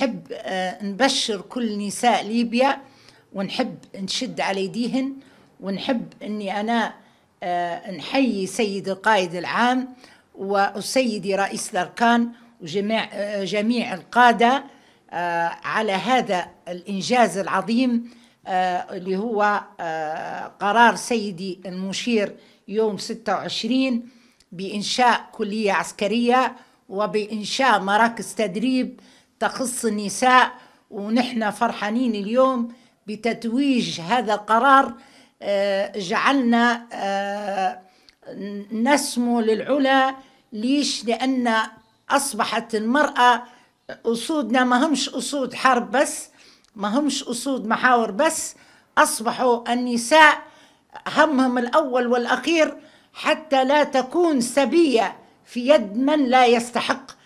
نحب آه، نبشر كل نساء ليبيا ونحب نشد على يديهن ونحب اني انا آه، نحيي سيد القائد العام وسيدي رئيس الاركان وجميع آه، جميع القاده على هذا الانجاز العظيم اللي هو قرار سيدي المشير يوم 26 بإنشاء كلية عسكرية وبإنشاء مراكز تدريب تخص النساء ونحن فرحانين اليوم بتتويج هذا القرار آه، جعلنا آه، نسمو للعلا ليش لأن أصبحت المرأة أسودنا ما همش أسود حرب بس ما همش أسود محاور بس أصبحوا النساء همهم الأول والأخير حتى لا تكون سبية في يد من لا يستحق